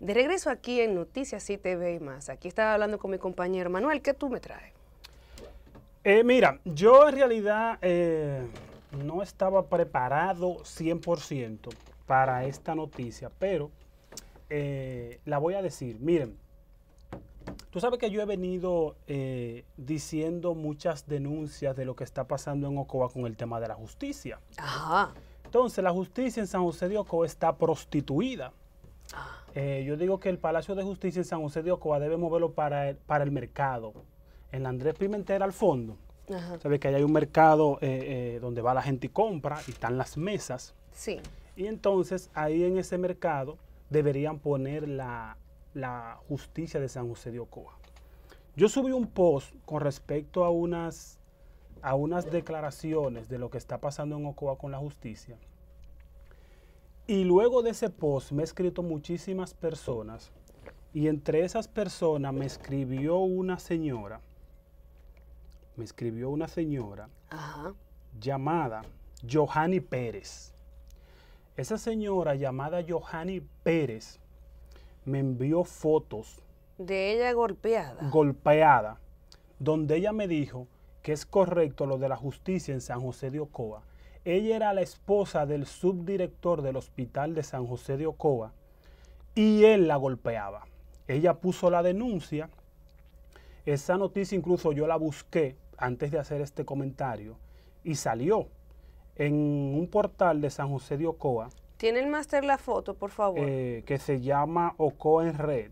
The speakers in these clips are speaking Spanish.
De regreso aquí en Noticias ITV y más. Aquí estaba hablando con mi compañero Manuel. ¿Qué tú me traes? Eh, mira, yo en realidad eh, no estaba preparado 100% para esta noticia, pero eh, la voy a decir. Miren, tú sabes que yo he venido diciendo muchas denuncias de lo que está pasando en Ocoa con el tema de la justicia. Ajá. Entonces, la justicia en San José de Ocoa está prostituida. Ajá. Ah. Eh, yo digo que el Palacio de Justicia en San José de Ocoa debe moverlo para el, para el mercado. En Andrés Pimentel al fondo. sabe Sabes que hay un mercado eh, eh, donde va la gente y compra y están las mesas. Sí. Y entonces ahí en ese mercado deberían poner la, justicia de San José de Ocoa. Yo subí un post con respecto a unas, a unas declaraciones de lo que está pasando en Ocoa con la justicia. Y luego de ese post me he escrito muchísimas personas y entre esas personas me escribió una señora, me escribió una señora llamada Johanny Pérez. Esa señora llamada Johanny Pérez me envió fotos. De ella golpeada. Golpeada, donde ella me dijo que es correcto lo de la justicia en San José de Ocoa, ella era la esposa del subdirector del hospital de San José de Ocoa y él la golpeaba. Ella puso la denuncia. Esa noticia incluso yo la busqué antes de hacer este comentario y salió en un portal de San José de Ocoa. Tiene el máster la foto, por favor. Eh, que se llama Ocoa en Red.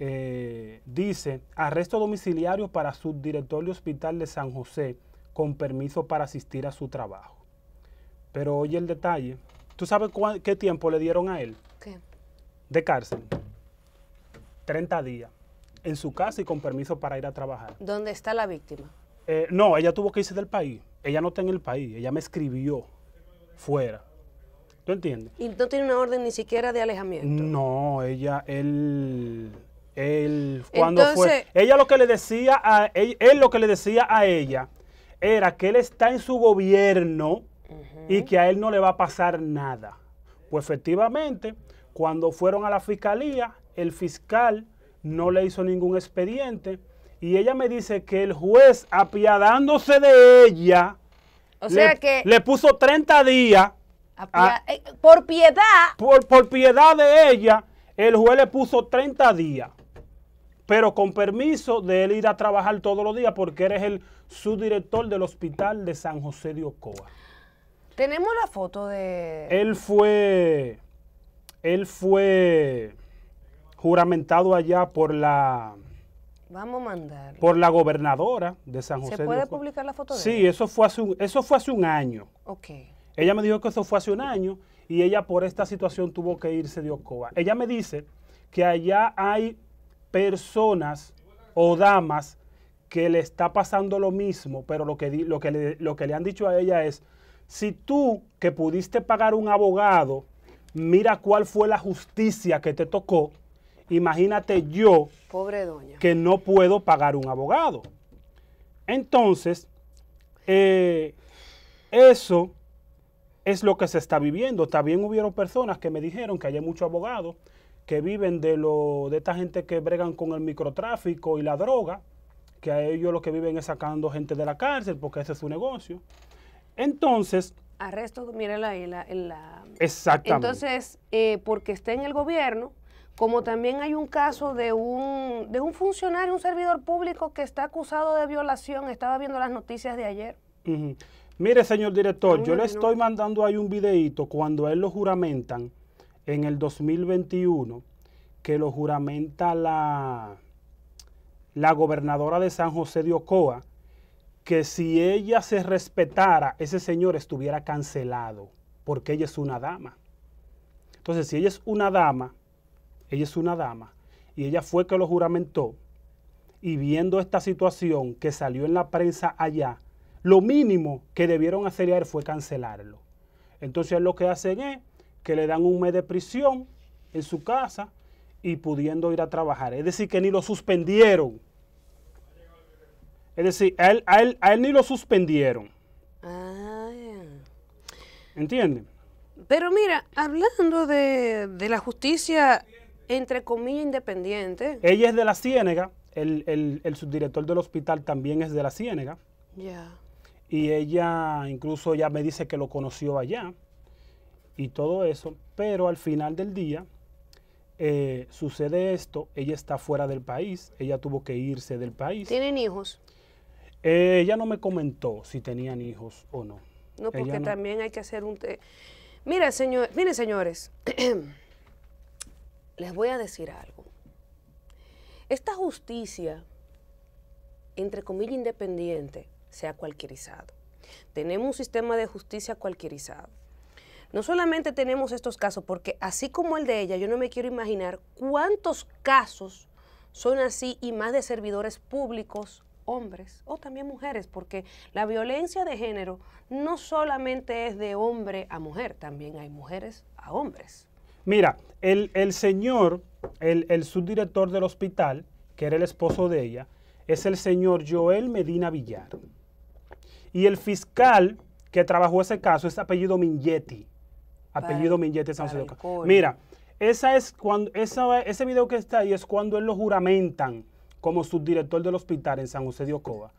Eh, dice, arresto domiciliario para subdirector del hospital de San José con permiso para asistir a su trabajo. Pero oye el detalle. ¿Tú sabes qué tiempo le dieron a él? ¿Qué? De cárcel. 30 días. En su casa y con permiso para ir a trabajar. ¿Dónde está la víctima? Eh, no, ella tuvo que irse del país. Ella no está en el país. Ella me escribió fuera. ¿Tú entiendes? ¿Y no tiene una orden ni siquiera de alejamiento? No, ella, él, él, cuando fue, ella lo que le decía a, él lo que le decía a ella era que él está en su gobierno y que a él no le va a pasar nada. Pues efectivamente, cuando fueron a la fiscalía, el fiscal no le hizo ningún expediente y ella me dice que el juez, apiadándose de ella, le, que le puso 30 días. Eh, por piedad. Por, por piedad de ella, el juez le puso 30 días pero con permiso de él ir a trabajar todos los días porque eres el subdirector del hospital de San José de Ocoa. Tenemos la foto de... Él fue... Él fue juramentado allá por la... Vamos a mandar. Por la gobernadora de San José. ¿Se puede publicar la foto de Sí, eso fue hace un, eso fue hace un año. Ok. Ella me dijo que eso fue hace un año y ella por esta situación tuvo que irse de Ocoa. Ella me dice que allá hay personas o damas que le está pasando lo mismo, pero lo que, lo que, lo que le han dicho a ella es, si tú que pudiste pagar un abogado, mira cuál fue la justicia que te tocó, imagínate yo Pobre que no puedo pagar un abogado. Entonces, eh, eso es lo que se está viviendo. También hubieron personas que me dijeron que hay muchos abogados que viven de lo de esta gente que bregan con el microtráfico y la droga, que a ellos lo que viven es sacando gente de la cárcel porque ese es su negocio. Entonces... Arresto, la... la exactamente. Entonces, eh, porque está en el gobierno, como también hay un caso de un, de un funcionario, un servidor público que está acusado de violación, estaba viendo las noticias de ayer. Mire, señor director, yo le estoy mandando ahí un videíto cuando él lo juramentan en el 2021, que lo juramenta la, la gobernadora de San José de Ocoa, que si ella se respetara, ese señor estuviera cancelado, porque ella es una dama. Entonces, si ella es una dama, ella es una dama, y ella fue que lo juramentó, y viendo esta situación que salió en la prensa allá, lo mínimo que debieron hacer a él fue cancelarlo. Entonces lo que hacen es que le dan un mes de prisión en su casa y pudiendo ir a trabajar. Es decir, que ni lo suspendieron. Es decir, a él, él, ni lo suspendieron. Ah, Pero mira, hablando de, la justicia, entre comillas, independiente. Ella es de la Ciénega, el, subdirector del hospital también es de la Ciénega. Ya. Y ella, incluso ya me dice que lo conoció allá y todo eso, pero al final del día eh, sucede esto, ella está fuera del país, ella tuvo que irse del país. ¿Tienen hijos? Eh, ella no me comentó si tenían hijos o no. No, porque también hay que hacer un... Te... Mira, señor, miren, señores, les voy a decir algo. Esta justicia, entre comillas, independiente, se ha cualquierizado. Tenemos un sistema de justicia cualquierizado. No solamente tenemos estos casos, porque así como el de ella, yo no me quiero imaginar cuántos casos son así y más de servidores públicos hombres o también mujeres, porque la violencia de género no solamente es de hombre a mujer, también hay mujeres a hombres. Mira, el, el señor, el, subdirector del hospital, que era el esposo de ella, es el señor Joel Medina Villar. Y el fiscal que trabajó ese caso es apellido Mingetti. Apellido Mingetti Mira, esa es cuando, ese video que está ahí es cuando él lo juramentan como subdirector del hospital en San José de Ocoa.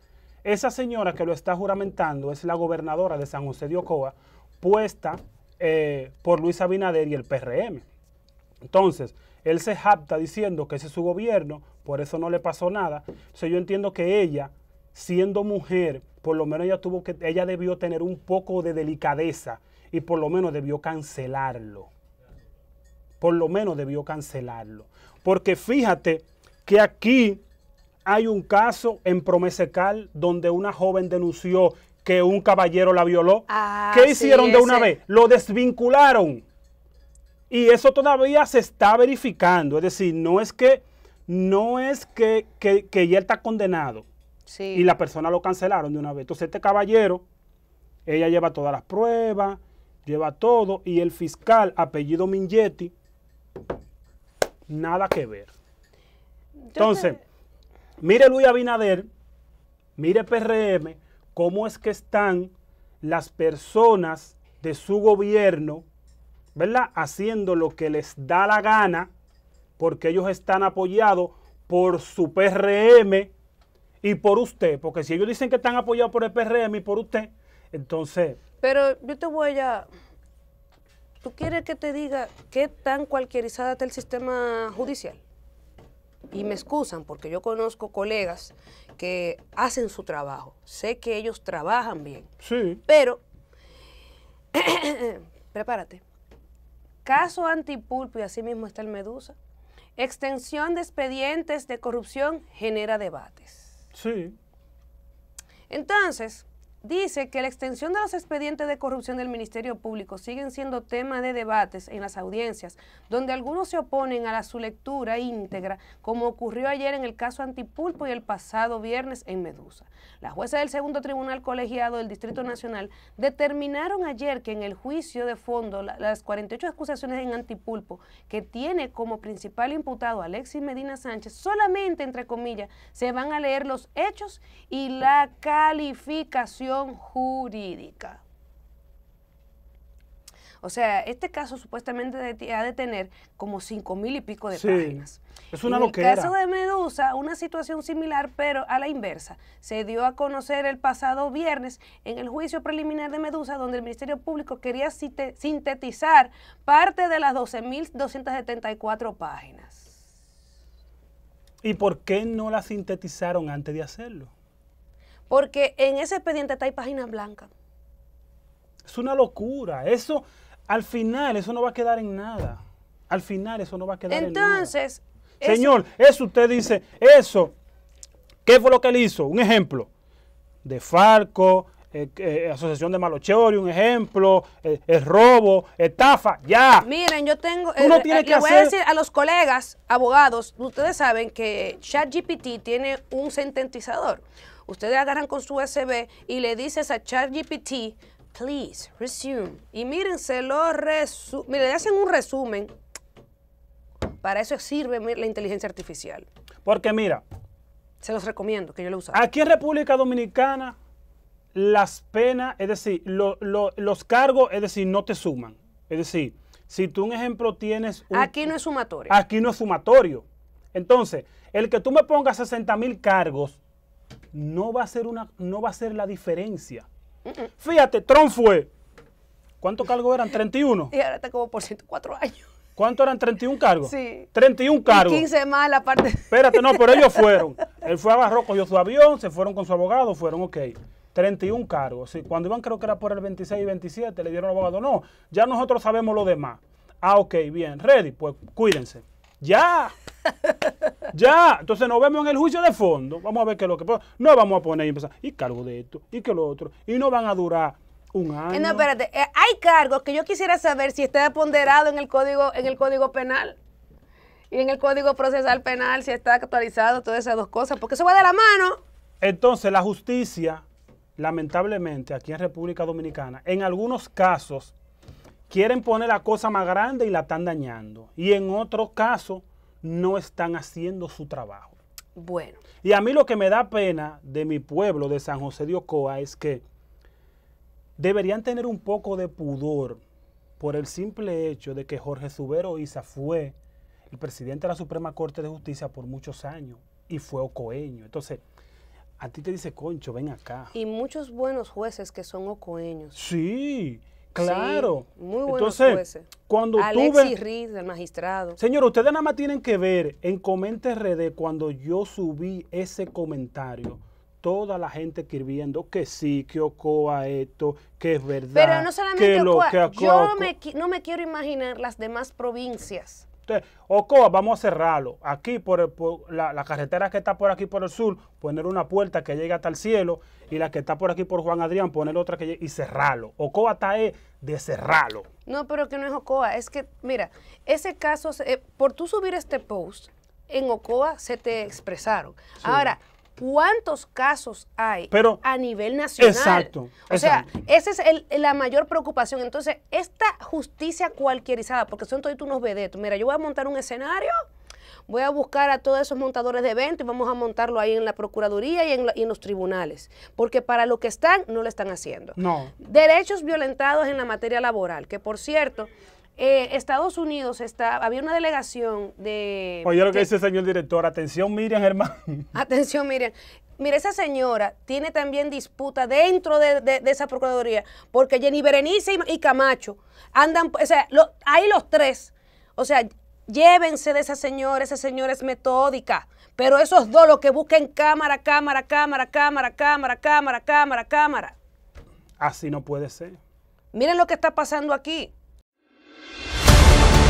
Esa señora que lo está juramentando es la gobernadora de San José de Ocoa, puesta eh, por Luis Abinader y el PRM. Entonces, él se japta diciendo que ese es su gobierno, por eso no le pasó nada. sea, yo entiendo que ella, siendo mujer, por lo menos ella tuvo que, ella debió tener un poco de delicadeza y por lo menos debió cancelarlo. Por lo menos debió cancelarlo. Porque fíjate que aquí hay un caso en Promesecal donde una joven denunció que un caballero la violó. Ah, ¿Qué hicieron de una vez? Lo desvincularon. Y eso todavía se está verificando. Es decir, no es que, no es que, que, ya está condenado. Y la persona lo cancelaron de una vez. Entonces, este caballero, ella lleva todas las pruebas, lleva todo, y el fiscal, apellido Mingetti, nada que ver. Entonces, Mire Luis Abinader, mire PRM, cómo es que están las personas de su gobierno, ¿verdad? Haciendo lo que les da la gana, porque ellos están apoyados por su PRM y por usted, porque si ellos dicen que están apoyados por el PRM y por usted, entonces... Pero yo te voy a... ¿Tú quieres que te diga qué tan cualquierizada está el sistema judicial? Y me excusan porque yo conozco colegas que hacen su trabajo. Sé que ellos trabajan bien. Sí. Pero, prepárate. Caso antipulpo y así mismo está el Medusa. Extensión de expedientes de corrupción genera debates. Sí. Entonces, dice que la extensión de los expedientes de corrupción del Ministerio Público siguen siendo tema de debates en las audiencias, donde algunos se oponen a la su lectura íntegra, como ocurrió ayer en el caso Antipulpo y el pasado viernes en Medusa. La jueza del segundo tribunal colegiado del Distrito Nacional determinaron ayer que en el juicio de fondo las 48 acusaciones en Antipulpo, que tiene como principal imputado Alexis Medina Sánchez, solamente, entre comillas, se van a leer los hechos y la calificación jurídica. O sea, este caso supuestamente ha de tener como cinco mil y pico de páginas. Es una en el caso de Medusa, una situación similar, pero a la inversa. Se dio a conocer el pasado viernes en el juicio preliminar de Medusa, donde el Ministerio Público quería sintetizar parte de las 12.274 páginas. ¿Y por qué no la sintetizaron antes de hacerlo? Porque en ese expediente está ahí página blanca. Es una locura. Eso, al final, eso no va a quedar en nada. Al final, eso no va a quedar en nada. Entonces. Señor, eso usted dice, eso, ¿qué fue lo que él hizo? Un ejemplo. De Falco, eh, eh, asociación de malocheori un ejemplo, eh, el robo, estafa, ya. Miren, yo tengo, Uno tiene que le voy a decir a los colegas abogados, ustedes saben que ChatGPT tiene un sententizador. Ustedes agarran con su USB y le dices a ChatGPT, please, resume. Y miren, se lo resumen. Miren, le hacen un resumen. Para eso sirve la inteligencia artificial. Porque mira. Se los recomiendo que yo lo use. Aquí en República Dominicana, las penas, es decir, los cargos, es decir, no te suman. Es decir, si tú, un ejemplo, tienes. Un, aquí no es sumatorio. Aquí no es sumatorio. Entonces, el que tú me pongas 60 mil cargos no va a ser, una, no va a ser la diferencia. Fíjate, Trump fue. ¿Cuántos cargos eran? 31. Y ahora está como por 104 años. ¿Cuánto eran? 31 cargos. Sí. 31 cargos. 15 más la parte. Espérate, no, pero ellos fueron. Él fue, a Barroco, cogió su avión, se fueron con su abogado, fueron, ok. 31 cargos. Sí, cuando iban, creo que era por el 26 y 27, le dieron al abogado, no, ya nosotros sabemos lo demás. Ah, ok, bien, ready, pues cuídense. Ya. ya. Entonces nos vemos en el juicio de fondo. Vamos a ver qué es lo que pasa. No vamos a poner y empezar. Y cargo de esto, y que lo otro. Y no van a durar un eh, año. No, espérate. Eh, hay cargos que yo quisiera saber si está ponderado en el código, en el código penal. Y en el código procesal penal, si está actualizado, todas esas dos cosas, porque eso va de la mano. Entonces, la justicia, lamentablemente, aquí en República Dominicana, en algunos casos, quieren poner la cosa más grande y la están dañando. Y en otro caso, no están haciendo su trabajo. Bueno. Y a mí lo que me da pena de mi pueblo, de San José de Ocoa, es que deberían tener un poco de pudor por el simple hecho de que Jorge Subero Isa fue el presidente de la Suprema Corte de Justicia por muchos años y fue ocoeño. Entonces, a ti te dice, concho, ven acá. Y muchos buenos jueces que son ocoeños. Sí, Claro. muy buenos Entonces, jueces. cuando Riz, el magistrado. Señor, ustedes nada más tienen que ver en Comente RD cuando yo subí ese comentario. Toda la gente escribiendo que sí, que Ocoa esto, que es verdad. Pero no solamente que lo, que yo me, no me quiero imaginar las demás provincias Ocoa, vamos a cerrarlo. Aquí, por, la, carretera que está por aquí por el sur, poner una puerta que llega hasta el cielo. Y la que está por aquí por Juan Adrián, poner otra que y cerrarlo. Ocoa está de cerrarlo. No, pero que no es Ocoa. Es que, mira, ese caso, eh, por tú subir este post, en Ocoa se te expresaron. Ahora, cuántos casos hay Pero, a nivel nacional. Exacto. O sea, esa es la mayor preocupación. Entonces, esta justicia cualquierizada, porque son todos unos vedetos. Mira, yo voy a montar un escenario voy a buscar a todos esos montadores de eventos y vamos a montarlo ahí en la Procuraduría y en, y en, los tribunales, porque para lo que están no lo están haciendo. No. Derechos violentados en la materia laboral, que por cierto, eh, Estados Unidos está, había una delegación de... Oye lo que, dice el señor director, atención Miriam hermano. Atención Miriam. Mire, esa señora tiene también disputa dentro de, esa Procuraduría, porque Jenny Berenice y, Camacho andan, o sea, ahí los tres, o sea, llévense de esa señora, esa señora es metódica, pero esos dos los que busquen cámara, cámara, cámara, cámara, cámara, cámara, cámara, cámara. Así no puede ser. Miren lo que está pasando aquí. Thank you.